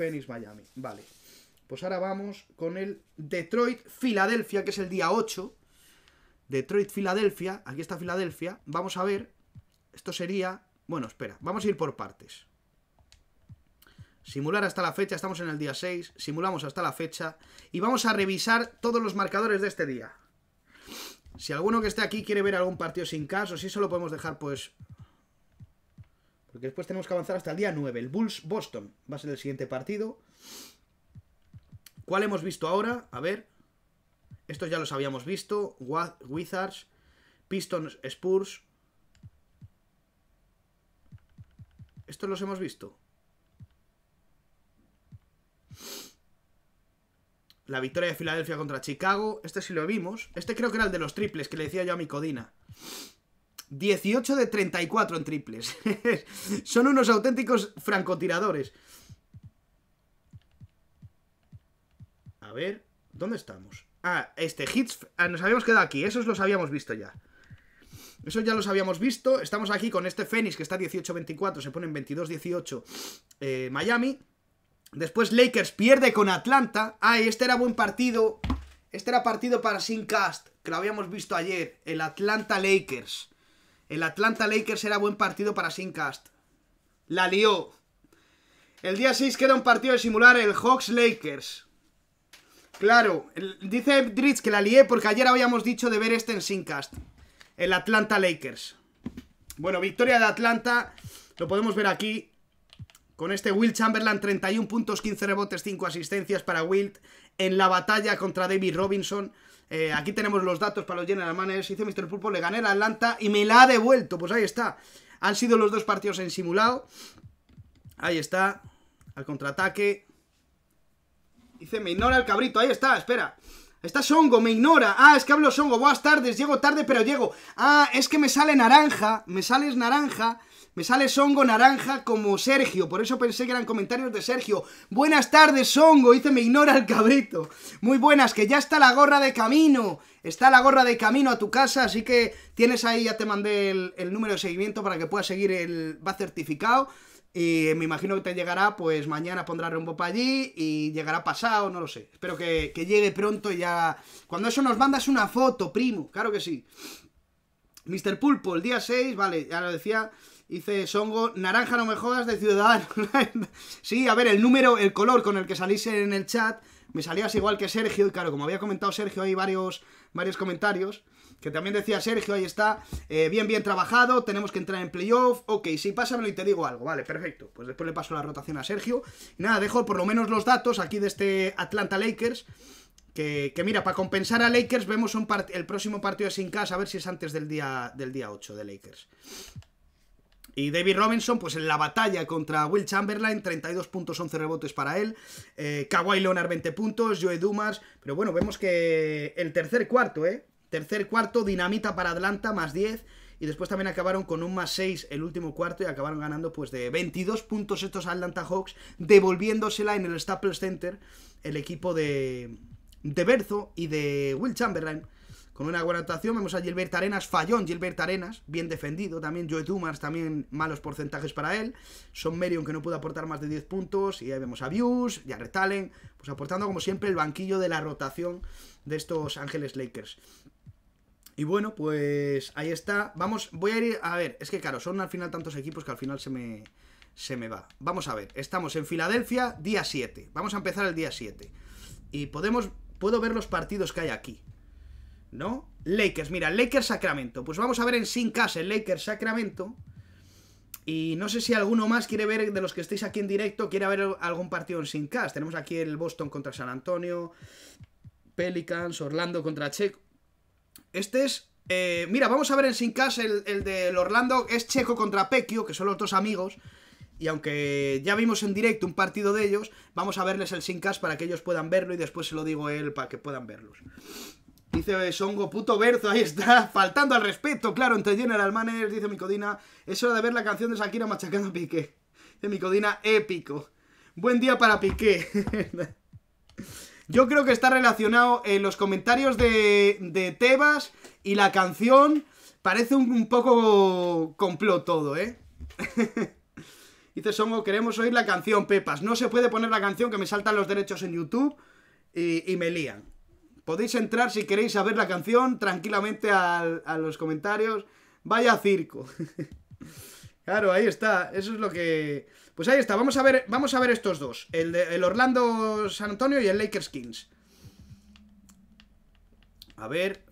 Phoenix, Miami. Vale. Pues ahora vamos con el Detroit, Filadelfia, que es el día 8. Detroit, Filadelfia. Aquí está Filadelfia. Vamos a ver. Esto sería... Bueno, espera. Vamos a ir por partes. Simular hasta la fecha. Estamos en el día 6. Simulamos hasta la fecha. Y vamos a revisar todos los marcadores de este día. Si alguno que esté aquí quiere ver algún partido sin caso, si eso lo podemos dejar pues porque después tenemos que avanzar hasta el día 9. El Bulls Boston va a ser el siguiente partido. ¿Cuál hemos visto ahora? A ver. Estos ya los habíamos visto. Wizards, Pistons, Spurs. Estos los hemos visto. La victoria de Filadelfia contra Chicago. Este sí lo vimos. Este creo que era el de los triples que le decía yo a mi Codina. 18 de 34 en triples. Son unos auténticos francotiradores. A ver, ¿dónde estamos? Ah, este, hits... Ah, nos habíamos quedado aquí, esos los habíamos visto ya. Eso ya los habíamos visto. Estamos aquí con este Fénix que está 18-24, se pone en 22-18 eh, Miami. Después Lakers pierde con Atlanta. Ay, este era buen partido. Este era partido para Sincast, que lo habíamos visto ayer. El Atlanta Lakers. El Atlanta Lakers era buen partido para Sincast. La lió. El día 6 queda un partido de simular el Hawks Lakers. Claro, dice Dritz que la lié porque ayer habíamos dicho de ver este en Sincast. El Atlanta Lakers. Bueno, victoria de Atlanta. Lo podemos ver aquí. Con este Will Chamberlain, 31 puntos, 15 rebotes, 5 asistencias para Wilt en la batalla contra David Robinson. Eh, aquí tenemos los datos para los General Manners. Hice Mr. Pulpo, le gané la Atlanta y me la ha devuelto. Pues ahí está. Han sido los dos partidos en simulado. Ahí está. Al contraataque. Dice, me ignora el cabrito. Ahí está, espera. Está Songo, me ignora. Ah, es que hablo Songo. Buenas tardes, llego tarde, pero llego. Ah, es que me sale naranja. Me sales naranja. Me sale Songo Naranja como Sergio, por eso pensé que eran comentarios de Sergio. Buenas tardes, Songo, dice me ignora el cabrito. Muy buenas, que ya está la gorra de camino. Está la gorra de camino a tu casa, así que tienes ahí, ya te mandé el, número de seguimiento para que puedas seguir el... va certificado. Y me imagino que te llegará, pues mañana pondrá rumbo para allí y llegará pasado, no lo sé. Espero que, que llegue pronto ya. Cuando eso nos mandas una foto, primo, claro que sí. Mr. Pulpo, el día 6, vale, ya lo decía. Dice Songo, naranja no me jodas de ciudad sí, a ver, el número, el color con el que salís en el chat, me salías igual que Sergio. Y claro, como había comentado Sergio, hay varios, varios comentarios. Que también decía Sergio, ahí está, eh, bien, bien trabajado, tenemos que entrar en playoff. Ok, sí, pásamelo y te digo algo. Vale, perfecto. Pues después le paso la rotación a Sergio. Y nada, dejo por lo menos los datos aquí de este Atlanta Lakers. Que, mira, para compensar a Lakers, vemos un el próximo partido de sin casa, a ver si es antes del día, del día 8 de Lakers. Y David Robinson, pues en la batalla contra Will Chamberlain, 32 puntos, 11 rebotes para él. Eh, Kawhi Leonard, 20 puntos. Joe Dumas. Pero bueno, vemos que el tercer cuarto, ¿eh? Tercer cuarto, dinamita para Atlanta, más 10. Y después también acabaron con un más 6 el último cuarto y acabaron ganando pues de 22 puntos estos Atlanta Hawks, devolviéndosela en el Staples Center el equipo de, de Berzo y de Will Chamberlain con una buena actuación. Vemos a Gilbert Arenas, fallón Gilbert Arenas, bien defendido también. Joe Dumas también malos porcentajes para él. Son Merion que no pudo aportar más de 10 puntos. Y ahí vemos a Vius, y a Retalen, pues aportando como siempre el banquillo de la rotación de estos Ángeles Lakers. Y bueno, pues ahí está. Vamos, voy a ir a ver. Es que claro, son al final tantos equipos que al final se me, se me va. Vamos a ver, estamos en Filadelfia, día 7. Vamos a empezar el día 7. Y podemos, puedo ver los partidos que hay aquí. ¿no? Lakers, mira, Lakers Sacramento. Pues vamos a ver en sin cash el Lakers Sacramento. Y no sé si alguno más quiere ver, de los que estéis aquí en directo, quiere ver algún partido en sin cash Tenemos aquí el Boston contra San Antonio, Pelicans, Orlando contra Checo. Este es... Eh, mira, vamos a ver en sin el, el del Orlando, es Checo contra Pequio, que son los dos amigos y aunque ya vimos en directo un partido de ellos, vamos a verles el sin cash para que ellos puedan verlo y después se lo digo él para que puedan verlos. Dice Songo, puto verso, ahí está, faltando al respeto, claro, entre General Manager, dice Micodina, es hora de ver la canción de Shakira machacando a Piqué. Dice Micodina, épico. Buen día para Piqué. Yo creo que está relacionado en eh, los comentarios de, de Tebas y la canción. Parece un, poco complot todo, ¿eh? Dice Songo, queremos oír la canción, Pepas. No se puede poner la canción que me saltan los derechos en YouTube y, y me lían. Podéis entrar si queréis saber la canción tranquilamente a los comentarios. Vaya circo. claro, ahí está. Eso es lo que. Pues ahí está. Vamos a ver, vamos a ver estos dos: el, Orlando San Antonio y el Lakers Kings. A ver.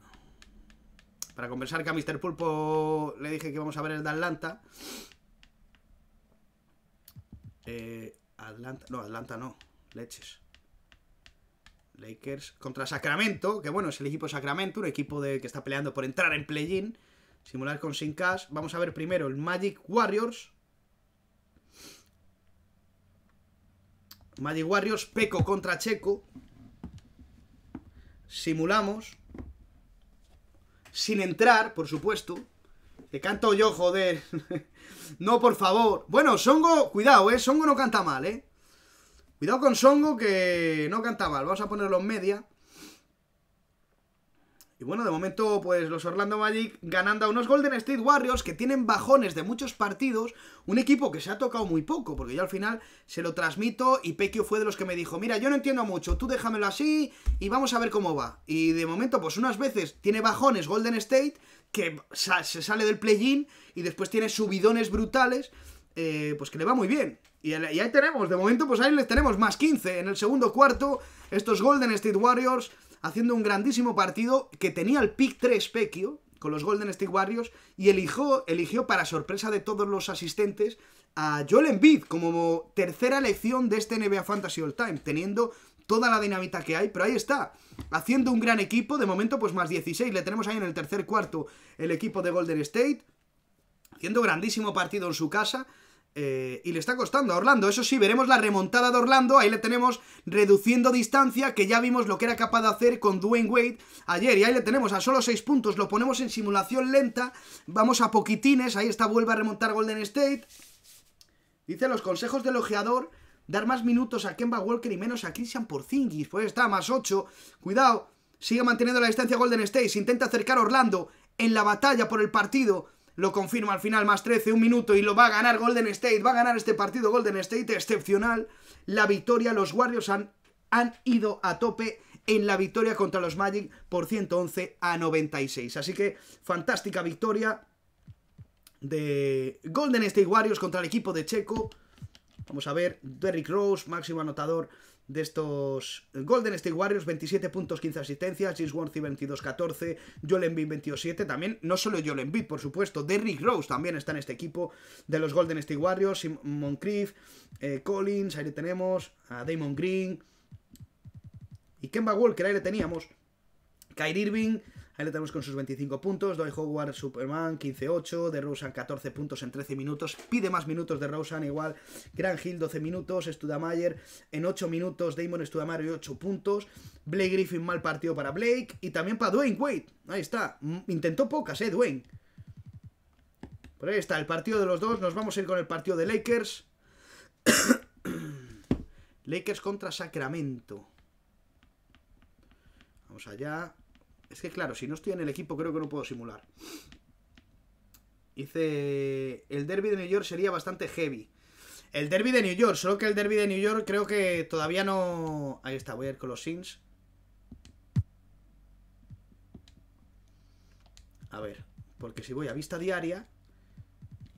Para conversar que a Mr. Pulpo le dije que vamos a ver el de Atlanta. Eh, Atlanta. No, Atlanta no. Leches. Lakers contra Sacramento, que bueno, es el equipo Sacramento, un equipo de, que está peleando por entrar en play-in. Simular con sin cash. Vamos a ver primero el Magic Warriors. Magic Warriors, Peco contra Checo. Simulamos. Sin entrar, por supuesto. Te canto yo, joder. no, por favor. Bueno, Songo, cuidado, eh. Songo no canta mal, eh. Cuidado con Songo que no canta mal. Vamos a ponerlo en media. Y bueno, de momento, pues los Orlando Magic ganando a unos Golden State Warriors que tienen bajones de muchos partidos. Un equipo que se ha tocado muy poco, porque yo al final se lo transmito y Pekio fue de los que me dijo, mira, yo no entiendo mucho, tú déjamelo así y vamos a ver cómo va. Y de momento, pues unas veces tiene bajones Golden State, que se sale del play-in y después tiene subidones brutales, eh, pues que le va muy bien. Y, ahí tenemos, de momento pues ahí les tenemos más 15 en el segundo cuarto, estos Golden State Warriors haciendo un grandísimo partido que tenía el pick 3 Pequio con los Golden State Warriors y eligió, eligió para sorpresa de todos los asistentes a Joel Embiid como tercera elección de este NBA Fantasy All Time, teniendo toda la dinamita que hay, pero ahí está, haciendo un gran equipo, de momento pues más 16, le tenemos ahí en el tercer cuarto el equipo de Golden State, haciendo grandísimo partido en su casa, eh, y le está costando a Orlando. Eso sí, veremos la remontada de Orlando. Ahí le tenemos reduciendo distancia, que ya vimos lo que era capaz de hacer con Dwayne Wade ayer. Y ahí le tenemos a solo 6 puntos. Lo ponemos en simulación lenta. Vamos a poquitines. Ahí está, vuelve a remontar Golden State. Dice los consejos del ojeador. Dar más minutos a Kemba Walker y menos a Christian Porzingis. Pues está, más 8. Cuidado. Sigue manteniendo la distancia Golden State. intenta acercar a Orlando en la batalla por el partido lo confirma al final, más 13, un minuto y lo va a ganar Golden State, va a ganar este partido Golden State, excepcional la victoria, los Warriors han, han ido a tope en la victoria contra los Magic por 111 a 96, así que fantástica victoria de Golden State Warriors contra el equipo de Checo, vamos a ver, Derrick Rose, máximo anotador de estos Golden State Warriors, 27 puntos, 15 asistencias, James Worthy 22-14, Joel Embiid 27 también, no solo Joel Embiid, por supuesto, Derrick Rose también está en este equipo de los Golden State Warriors, Simon eh, Collins, ahí le tenemos, a Damon Green y Kemba Walker, ahí le teníamos, Kyrie Irving, Ahí le tenemos con sus 25 puntos. Doy Howard, Superman, 15-8. De Rosen, 14 puntos en 13 minutos. Pide más minutos de Rosen, igual. Gran Hill, 12 minutos. Studamayer en 8 minutos. Damon Studamayer, 8 puntos. Blake Griffin, mal partido para Blake. Y también para Dwayne Wade. Ahí está. Intentó pocas, ¿eh, Dwayne? Por ahí está, el partido de los dos. Nos vamos a ir con el partido de Lakers. Lakers contra Sacramento. Vamos allá. Es que claro, si no estoy en el equipo creo que no puedo simular. Dice, el derby de New York sería bastante heavy. El derby de New York, solo que el derby de New York creo que todavía no... Ahí está, voy a ir con los Sims. A ver, porque si voy a vista diaria...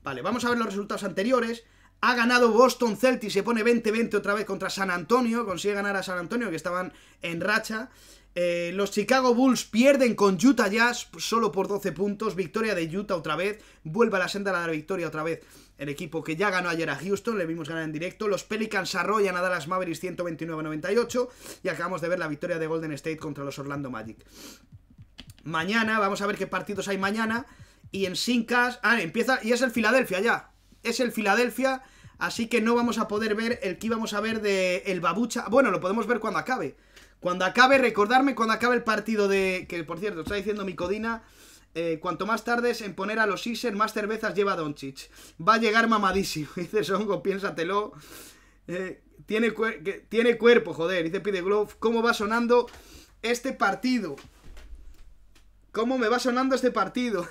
Vale, vamos a ver los resultados anteriores. Ha ganado Boston Celtics, se pone 20-20 otra vez contra San Antonio. Consigue ganar a San Antonio, que estaban en racha. Eh, los Chicago Bulls pierden con Utah Jazz solo por 12 puntos. Victoria de Utah otra vez. Vuelve a la senda de la victoria otra vez. El equipo que ya ganó ayer a Houston, le vimos ganar en directo. Los Pelicans arrollan a Dallas Mavericks 129-98. Y acabamos de ver la victoria de Golden State contra los Orlando Magic. Mañana, vamos a ver qué partidos hay mañana. Y en Sincas. Ah, empieza. Y es el Filadelfia ya. Es el Filadelfia. Así que no vamos a poder ver el que íbamos a ver de el Babucha. Bueno, lo podemos ver cuando acabe. Cuando acabe, recordarme cuando acabe el partido de... Que, por cierto, está diciendo mi codina... Eh, cuanto más tardes en poner a los Iser, más cervezas lleva Doncic. Va a llegar mamadísimo. Dice Songo, piénsatelo. Eh, tiene, tiene cuerpo, joder. Dice Pide Glove. ¿Cómo va sonando este partido? ¿Cómo me va sonando este partido?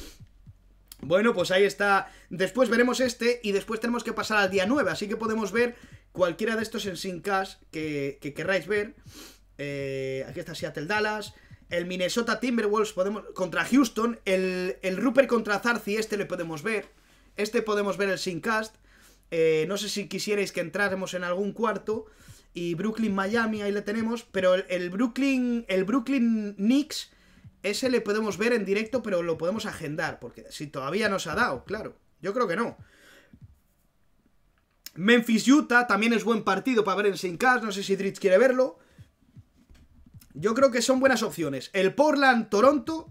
bueno, pues ahí está. Después veremos este y después tenemos que pasar al día 9. Así que podemos ver cualquiera de estos en Sincast que, que querráis ver. Eh, aquí está Seattle Dallas. El Minnesota Timberwolves podemos, contra Houston. El, el Rupert contra Zarcy, este le podemos ver. Este podemos ver el Sincast. Eh, no sé si quisierais que entráramos en algún cuarto. Y Brooklyn Miami, ahí le tenemos. Pero el, Brooklyn. El Brooklyn Knicks. Ese le podemos ver en directo, pero lo podemos agendar. Porque si todavía nos ha dado, claro. Yo creo que no. Memphis Utah también es buen partido para ver en Sincas, No sé si Dritz quiere verlo. Yo creo que son buenas opciones. El Portland Toronto.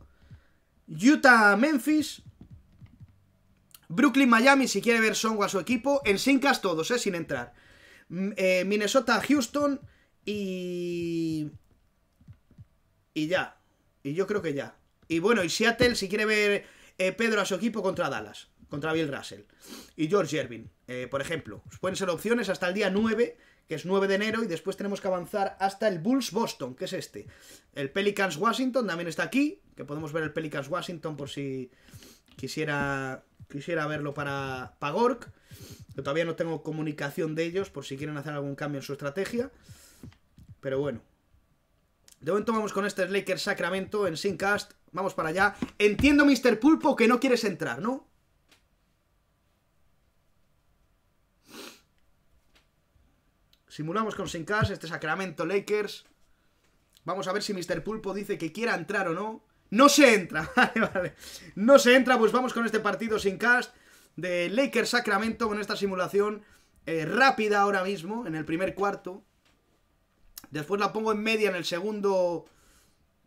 Utah Memphis. Brooklyn Miami si quiere ver Songo a su equipo. En Sincas todos, eh, sin entrar. Mm, eh, Minnesota Houston. Y. Y ya. Y yo creo que ya. Y bueno, y Seattle si quiere ver eh, Pedro a su equipo contra Dallas contra Bill Russell. Y George Irving, eh, por ejemplo. Pueden ser opciones hasta el día 9, que es 9 de enero, y después tenemos que avanzar hasta el Bulls Boston, que es este. El Pelicans Washington también está aquí, que podemos ver el Pelicans Washington por si quisiera, quisiera verlo para, pagork, todavía no tengo comunicación de ellos por si quieren hacer algún cambio en su estrategia. Pero bueno. De momento vamos con este Lakers Sacramento en Sincast, Vamos para allá. Entiendo, Mr. Pulpo, que no quieres entrar, ¿no? Simulamos con sin cast este Sacramento Lakers. Vamos a ver si Mr. Pulpo dice que quiera entrar o no. No se entra, vale, No se entra, pues vamos con este partido sin cast de Lakers Sacramento con esta simulación eh, rápida ahora mismo, en el primer cuarto. Después la pongo en media en el segundo...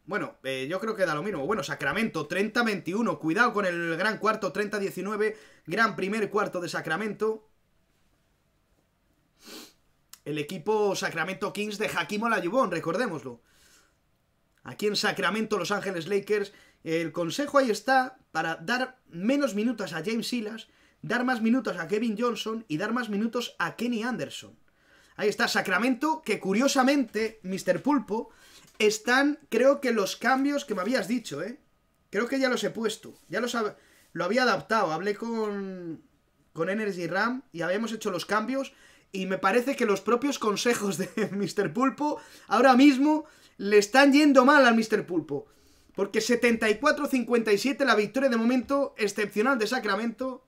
Bueno, eh, yo creo que da lo mismo. Bueno, Sacramento 30-21. Cuidado con el gran cuarto, 30-19. Gran primer cuarto de Sacramento el equipo Sacramento Kings de Hakim Olajuwon, recordémoslo. Aquí en Sacramento, Los Ángeles Lakers, el consejo ahí está para dar menos minutos a James Silas, dar más minutos a Kevin Johnson y dar más minutos a Kenny Anderson. Ahí está Sacramento, que curiosamente, Mr. Pulpo, están, creo que los cambios que me habías dicho, ¿eh? Creo que ya los he puesto, ya lo había adaptado, hablé con, con Energy Ram y habíamos hecho los cambios y me parece que los propios consejos de Mr. Pulpo ahora mismo le están yendo mal al Mr. Pulpo. Porque 74-57 la victoria de momento excepcional de Sacramento.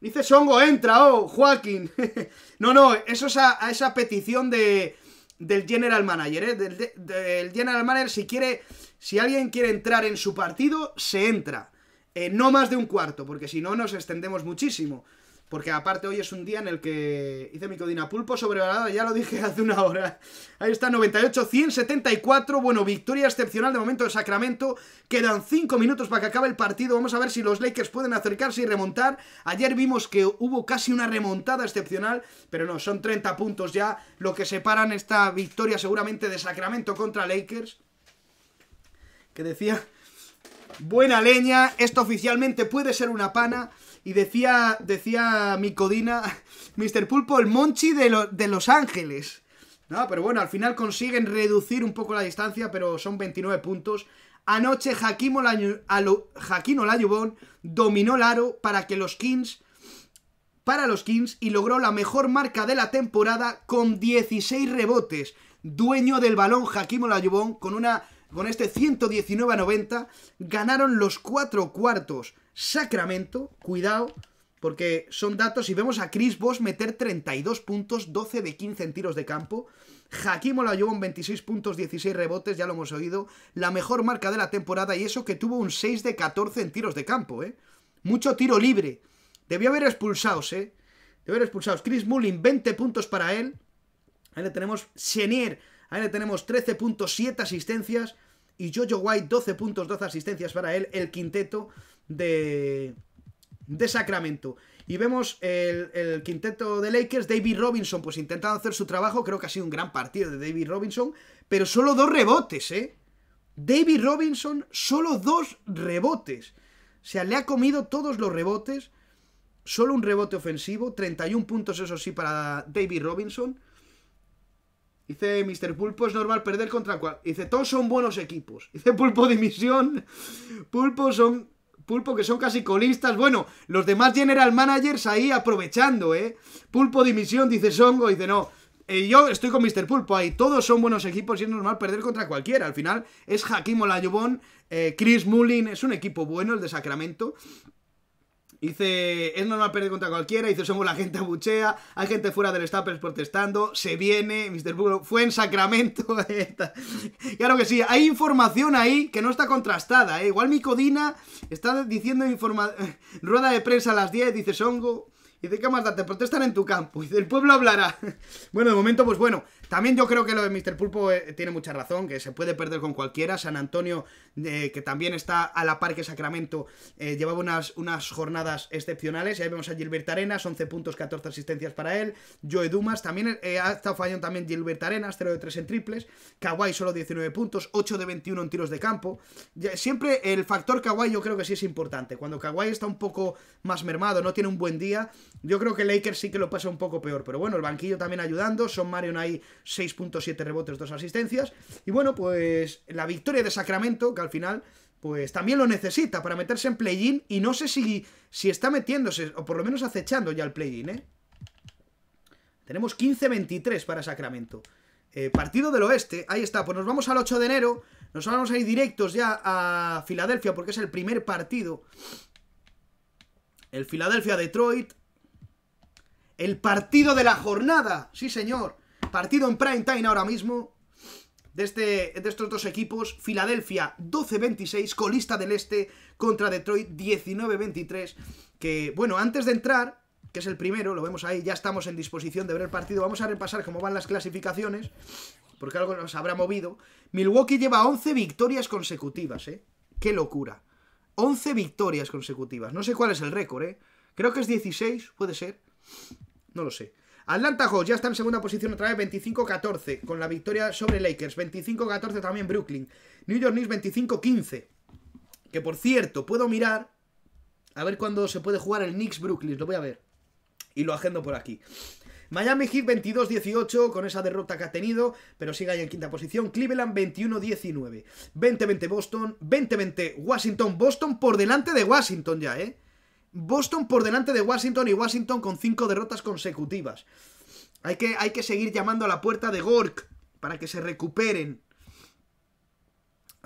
Dice Songo, entra, oh, Joaquín. no, no, eso es a, esa petición de, del general manager, ¿eh? del, general manager, si quiere, si alguien quiere entrar en su partido, se entra. Eh, no más de un cuarto, porque si no nos extendemos muchísimo. Porque aparte hoy es un día en el que hice mi codina pulpo sobrevalada, ya lo dije hace una hora. Ahí está, 98, 174. Bueno, victoria excepcional de momento de Sacramento. Quedan 5 minutos para que acabe el partido. Vamos a ver si los Lakers pueden acercarse y remontar. Ayer vimos que hubo casi una remontada excepcional, pero no, son 30 puntos ya lo que separan esta victoria seguramente de Sacramento contra Lakers. Que decía, buena leña, esto oficialmente puede ser una pana. Y decía, decía mi codina, Mr. Pulpo, el Monchi de, de Los Ángeles. No, pero bueno, al final consiguen reducir un poco la distancia, pero son 29 puntos. Anoche Jaquín Olayubón dominó el aro para que los Kings para los Kings y logró la mejor marca de la temporada con 16 rebotes. Dueño del balón Jaquín Olayubón, con una con este 119 90 ganaron los cuatro cuartos. Sacramento, cuidado, porque son datos y vemos a Chris Boss meter 32 puntos, 12 de 15 en tiros de campo. llevó Olajuwon 26 puntos, 16 rebotes, ya lo hemos oído, la mejor marca de la temporada y eso que tuvo un 6 de 14 en tiros de campo, ¿eh? Mucho tiro libre. Debió haber expulsados, ¿eh? Debió haber expulsados. Chris Mullin 20 puntos para él. Ahí le tenemos Senier, ahí le tenemos 13 puntos, 7 asistencias y Jojo White 12 puntos, 12 asistencias para él, el quinteto de, de Sacramento. Y vemos el, el, quinteto de Lakers, David Robinson, pues intentando hacer su trabajo, creo que ha sido un gran partido de David Robinson, pero solo dos rebotes, ¿eh? David Robinson, solo dos rebotes. O sea, le ha comido todos los rebotes, solo un rebote ofensivo, 31 puntos eso sí para David Robinson. Dice Mr. Pulpo, es normal perder contra cual. Dice, todos son buenos equipos. Dice Pulpo Dimisión. Pulpo son. Pulpo que son casi colistas. Bueno, los demás general managers ahí aprovechando, ¿eh? Pulpo Dimisión, dice Songo. Dice, no. Eh, yo estoy con Mr. Pulpo ahí. Todos son buenos equipos y es normal perder contra cualquiera. Al final es Hakim Olajuwon, eh, Chris Mullin. Es un equipo bueno el de Sacramento. Dice, es normal perder contra cualquiera. Dice, somos la gente abuchea. Hay gente fuera del Staples protestando. Se viene, Mr. Buro. Fue en Sacramento. Eh, claro que sí, hay información ahí que no está contrastada. ¿eh? Igual mi codina está diciendo informa rueda de prensa a las 10. Dice, Songo. Dice, ¿qué más da? Te protestan en tu campo. Dice, el pueblo hablará. bueno, de momento, pues bueno, también yo creo que lo de Mr. Pulpo eh, tiene mucha razón, que se puede perder con cualquiera. San Antonio, que también está a la par que Sacramento, eh, llevaba unas, unas jornadas excepcionales. Y ahí vemos a Gilbert Arenas, 11 puntos, 14 asistencias para él. Joe Dumas, también eh, ha estado fallando también Gilbert Arenas, 0 de 3 en triples. Kawhi solo 19 puntos, 8 de 21 en tiros de campo. Siempre el factor Kawhi yo creo que sí es importante. Cuando Kawhi está un poco más mermado, no tiene un buen día, yo creo que Lakers sí que lo pasa un poco peor. Pero bueno, el banquillo también ayudando, son Marion ahí 6.7 rebotes, 2 asistencias. Y bueno, pues la victoria de Sacramento, que al final pues también lo necesita para meterse en play-in y no sé si, si está metiéndose o por lo menos acechando ya el play-in, ¿eh? Tenemos 15-23 para Sacramento. Eh, partido del oeste, ahí está, pues nos vamos al 8 de enero, nos vamos a ir directos ya a Filadelfia porque es el primer partido. El Filadelfia-Detroit. El partido de la jornada, sí señor partido en prime time ahora mismo de, este, estos dos equipos. Filadelfia 12-26, colista del este contra Detroit 19-23. Que bueno, antes de entrar, que es el primero, lo vemos ahí, ya estamos en disposición de ver el partido. Vamos a repasar cómo van las clasificaciones, porque algo nos habrá movido. Milwaukee lleva 11 victorias consecutivas, ¿eh? ¡Qué locura! 11 victorias consecutivas. No sé cuál es el récord, ¿eh? Creo que es 16, puede ser. No lo sé. Atlanta Hawks ya está en segunda posición otra vez, 25-14, con la victoria sobre Lakers. 25-14 también Brooklyn. New York Knicks 25-15. Que por cierto, puedo mirar a ver cuándo se puede jugar el Knicks-Brooklyn. Lo voy a ver. Y lo agendo por aquí. Miami Heat 22-18 con esa derrota que ha tenido, pero sigue ahí en quinta posición. Cleveland 21-19. 20-20 Boston. 20-20 Washington. Boston por delante de Washington ya, ¿eh? Boston por delante de Washington y Washington con cinco derrotas consecutivas. Hay que, hay que seguir llamando a la puerta de Gork para que se recuperen.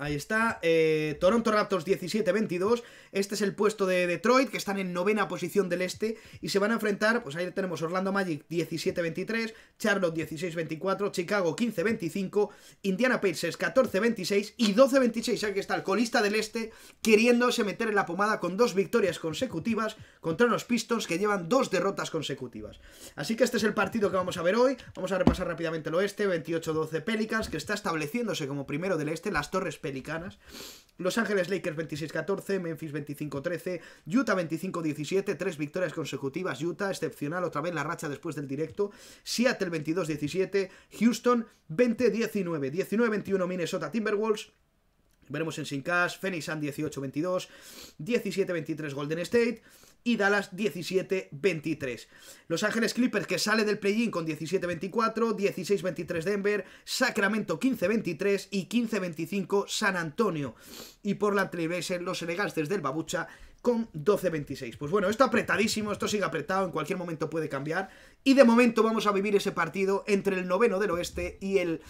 Ahí está, eh, Toronto Raptors 17-22, este es el puesto de Detroit, que están en novena posición del este, y se van a enfrentar, pues ahí tenemos Orlando Magic 17-23, Charlotte 16-24, Chicago 15-25, Indiana Pacers 14-26 y 12-26, aquí está el colista del este, queriéndose meter en la pomada con dos victorias consecutivas contra los Pistons, que llevan dos derrotas consecutivas. Así que este es el partido que vamos a ver hoy, vamos a repasar rápidamente el oeste, 28-12 Pelicans, que está estableciéndose como primero del este, las Torres Pelicans los Ángeles Lakers 26-14, Memphis 25-13, Utah 25-17, tres victorias consecutivas Utah, excepcional otra vez la racha después del directo, Seattle 22-17, Houston 20-19, 19-21 Minnesota Timberwolves, Veremos en Sincas, Phoenix Sun 18-22, 17-23 Golden State y Dallas 17-23. Los Ángeles Clippers que sale del play-in con 17-24, 16-23 Denver, Sacramento 15-23 y 15-25 San Antonio. Y por la Trailblazers, los Elegantes del Babucha con 12-26. Pues bueno, esto apretadísimo, esto sigue apretado, en cualquier momento puede cambiar. Y de momento vamos a vivir ese partido entre el noveno del oeste y el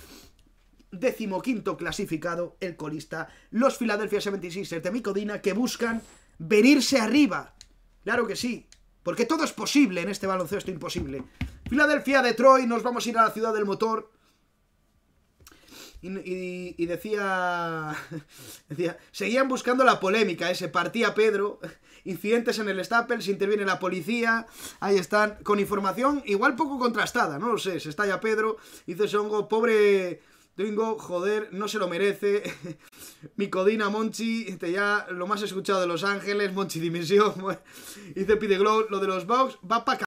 decimoquinto clasificado, el colista, los Philadelphia 76ers de Micodina, que buscan venirse arriba. Claro que sí, porque todo es posible en este baloncesto imposible. Filadelfia, Detroit, nos vamos a ir a la ciudad del motor. Y, decía, decía, seguían buscando la polémica, ese se partía Pedro, incidentes en el Staples, interviene la policía, ahí están, con información igual poco contrastada, no lo sé, se estalla Pedro, dice Songo, pobre, Twingo, joder, no se lo merece. codina Monchi, este ya lo más escuchado de Los Ángeles, Monchi Dimensión. hice Pide Glow, lo de los Bugs va para